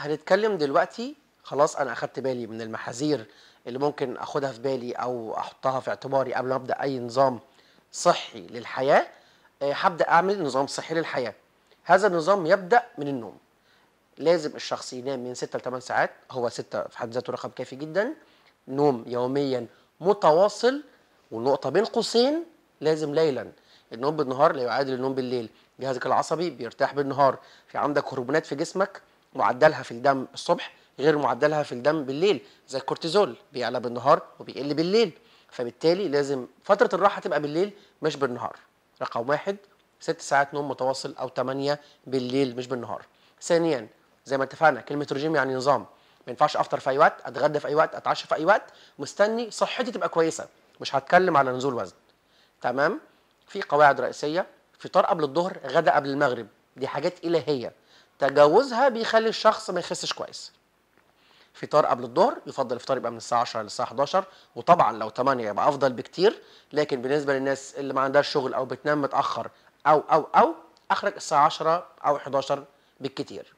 هنتكلم دلوقتي خلاص انا اخدت بالي من المحاذير اللي ممكن اخدها في بالي او احطها في اعتباري قبل ما ابدا اي نظام صحي للحياه آه، هبدا اعمل نظام صحي للحياه هذا النظام يبدا من النوم لازم الشخص ينام من 6 ل 8 ساعات هو 6 في حد ذاته رقم كافي جدا نوم يوميا متواصل والنقطه بين قوسين لازم ليلا النوم بالنهار لا يعادل النوم بالليل جهازك العصبي بيرتاح بالنهار في عندك هرمونات في جسمك معدلها في الدم الصبح غير معدلها في الدم بالليل زي الكورتيزول بيعلى بالنهار وبيقل بالليل فبالتالي لازم فترة الراحة تبقى بالليل مش بالنهار رقم واحد ست ساعات نوم متواصل أو تمانية بالليل مش بالنهار ثانيا زي ما اتفقنا كلمة رجيم يعني نظام ما ينفعش افطر في اي وقت اتغدى في اي وقت اتعشى في اي وقت مستني صحتي تبقى كويسه مش هتكلم على نزول وزن تمام في قواعد رئيسيه فطار قبل الظهر غدا قبل المغرب دي حاجات الهيه تجاوزها بيخلي الشخص ما يخسش كويس فطار قبل الظهر يفضل الفطار يبقى من الساعه 10 للساعه 11 وطبعا لو 8 يبقى افضل بكتير لكن بالنسبه للناس اللي ما عندهاش شغل او بتنام متاخر او او او اخرج الساعه 10 او 11 بالكتير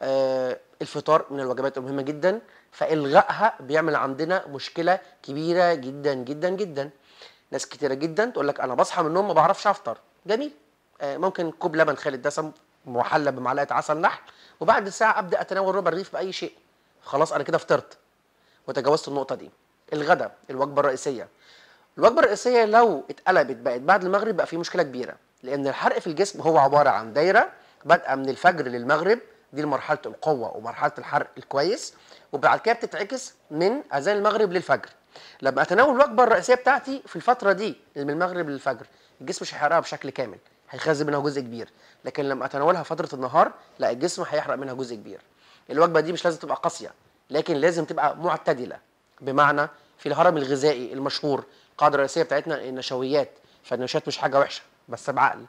آه الفطار من الوجبات المهمه جدا فالغائها بيعمل عندنا مشكله كبيره جدا جدا جدا ناس كتيره جدا تقول لك انا بصحى من النوم ما بعرفش افطر جميل آه ممكن كوب لبن خالي الدسم محلى بمعلقه عسل نحل وبعد ساعه ابدا اتناول ربع الريف باي شيء خلاص انا كده فطرت وتجاوزت النقطه دي الغداء الوجبه الرئيسيه الوجبه الرئيسيه لو اتقلبت بقت بعد المغرب بقى في مشكله كبيره لان الحرق في الجسم هو عباره عن دايره بادئه من الفجر للمغرب دي مرحله القوه ومرحله الحرق الكويس وبعد كده بتتعكس من اذان المغرب للفجر لما اتناول الوجبه الرئيسيه بتاعتي في الفتره دي من المغرب للفجر الجسم مش هيحرقها بشكل كامل هيخزن منها جزء كبير لكن لما اتناولها فتره النهار لا الجسم هيحرق منها جزء كبير الوجبه دي مش لازم تبقى قاسيه لكن لازم تبقى معتدله بمعنى في الهرم الغذائي المشهور القاعده الرئيسيه بتاعتنا النشويات فالنشويات مش حاجه وحشه بس بعقل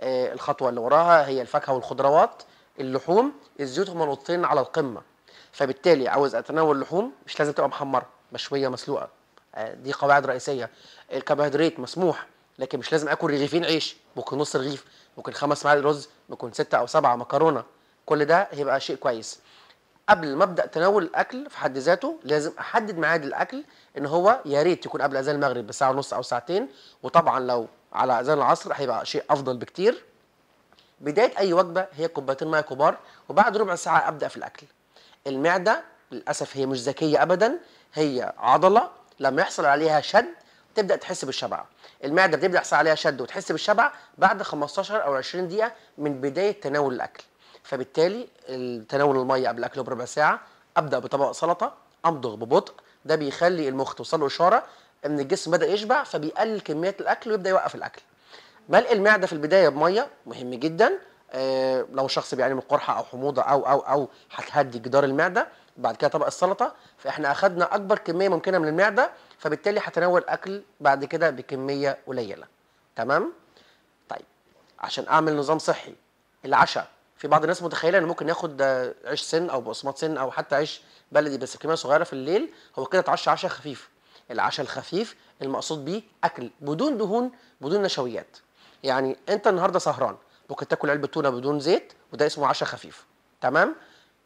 آه الخطوه اللي وراها هي الفاكهه والخضروات اللحوم الزيوت هما نقطتين على القمه فبالتالي عاوز اتناول لحوم مش لازم تبقى محمره مشويه مسلوقه آه دي قواعد رئيسيه الكربوهيدرات آه، مسموح لكن مش لازم اكل رغيفين عيش ممكن نص رغيف ممكن خمس معالق رز ممكن ستة او سبعة مكرونه كل ده هيبقى شيء كويس قبل ما ابدا تناول الاكل في حد ذاته لازم احدد ميعاد الاكل ان هو يا ريت يكون قبل اذان المغرب بساعه ونص او ساعتين وطبعا لو على اذان العصر هيبقى شيء افضل بكتير بدايه اي وجبه هي كوبايتين ميه كبار وبعد ربع ساعه ابدا في الاكل المعده للاسف هي مش ذكيه ابدا هي عضله لما يحصل عليها شد تبدا تحس بالشبع المعده بتبدا يحصل عليها شد وتحس بالشبع بعد 15 او 20 دقيقه من بدايه تناول الاكل فبالتالي تناول الميه قبل الاكل بربع ساعه ابدا بطبق سلطه امضغ ببطء ده بيخلي المخ توصل له اشاره ان الجسم بدا يشبع فبيقلل كميات الاكل ويبدا يوقف الاكل ملء المعده في البدايه بميه مهم جدا آه، لو شخص بيعاني من قرحه او حموضه او او او هتهدي جدار المعده بعد كده طبق السلطه فاحنا اخذنا اكبر كميه ممكنه من المعده فبالتالي هتناول اكل بعد كده بكميه قليله تمام طيب عشان اعمل نظام صحي العشاء في بعض الناس متخيله ان ممكن ياخد عيش سن او بقسماط سن او حتى عيش بلدي بس كميه صغيره في الليل هو كده اتعشى عشاء خفيف العشاء الخفيف المقصود بيه اكل بدون دهون بدون نشويات يعني انت النهارده سهران ممكن تاكل علبه تونه بدون زيت وده اسمه عشاء خفيف تمام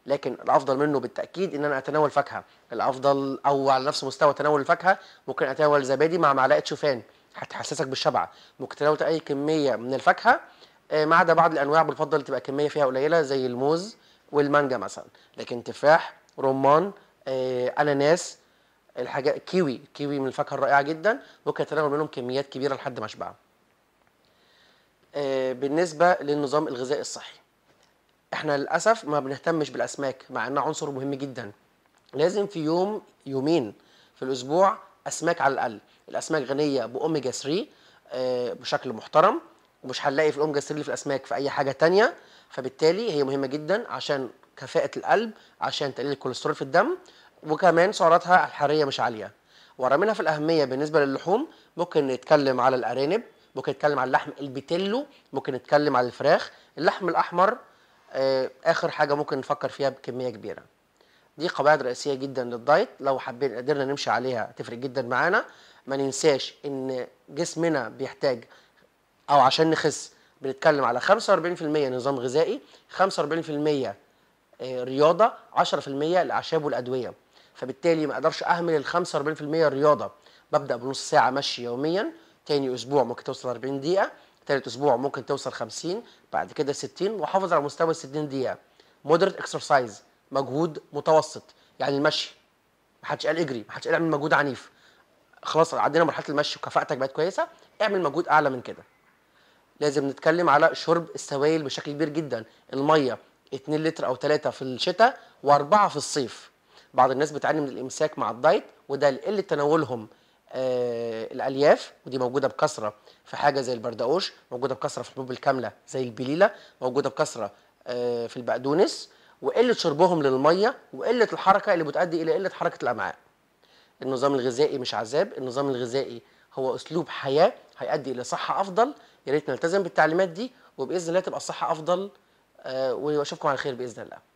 لكن الافضل منه بالتاكيد ان انا اتناول فاكهه الافضل او على نفس مستوى تناول الفاكهه ممكن اتناول زبادي مع معلقه شوفان هتحسسك بالشبع ممكن تناول اي كميه من الفاكهه آه، ما عدا بعض الانواع بنفضل تبقى كميه فيها قليله زي الموز والمانجا مثلا لكن تفاح رمان آه، اناناس الحاجات كيوي كيوي من الفاكهه الرائعه جدا ممكن اتناول منهم كميات كبيره لحد ما اشبع آه، بالنسبه للنظام الغذائي الصحي احنا للاسف ما بنهتمش بالاسماك مع انها عنصر مهم جدا لازم في يوم يومين في الاسبوع اسماك على الاقل الاسماك غنيه باوميجا 3 آه، بشكل محترم ومش هنلاقي في الاوميجا 3 اللي في الاسماك في اي حاجه تانية فبالتالي هي مهمه جدا عشان كفاءه القلب عشان تقليل الكوليسترول في الدم وكمان سعراتها الحراريه مش عاليه ورا منها في الاهميه بالنسبه للحوم ممكن نتكلم على الارانب ممكن نتكلم على اللحم البيتيلو ممكن نتكلم على الفراخ اللحم الاحمر آه، اخر حاجه ممكن نفكر فيها بكميه كبيره دي قواعد رئيسيه جدا للدايت لو حابين قدرنا نمشي عليها تفرق جدا معانا ما ننساش ان جسمنا بيحتاج او عشان نخس بنتكلم على 45% نظام غذائي 45% آه، رياضه 10% الاعشاب والادويه فبالتالي ما اقدرش اهمل ال 45% الرياضه ببدا بنص ساعه مشي يوميا تاني اسبوع ممكن توصل 40 دقيقه تالت اسبوع ممكن توصل 50 بعد كده 60 وحافظ على مستوى 60 دقيقه مودريت اكسرسايز مجهود متوسط يعني المشي محدش قال اجري محدش قال اعمل مجهود عنيف خلاص عدينا مرحله المشي وكفاءتك بقت كويسه اعمل مجهود اعلى من كده لازم نتكلم على شرب السوائل بشكل كبير جدا الميه 2 لتر او 3 في الشتاء و4 في الصيف بعض الناس بتعاني من الامساك مع الدايت وده لقله تناولهم آه، الالياف ودي موجوده بكثره في حاجه زي البردقوش موجوده بكثره في الحبوب الكامله زي البليله موجوده بكثره آه، في البقدونس وقله شربهم للميه وقله الحركه اللي بتؤدي الى قله حركه الامعاء النظام الغذائي مش عذاب النظام الغذائي هو اسلوب حياه هيؤدي الى صحه افضل يا ريت نلتزم بالتعليمات دي وباذن الله تبقى الصحه افضل آه، واشوفكم على خير باذن الله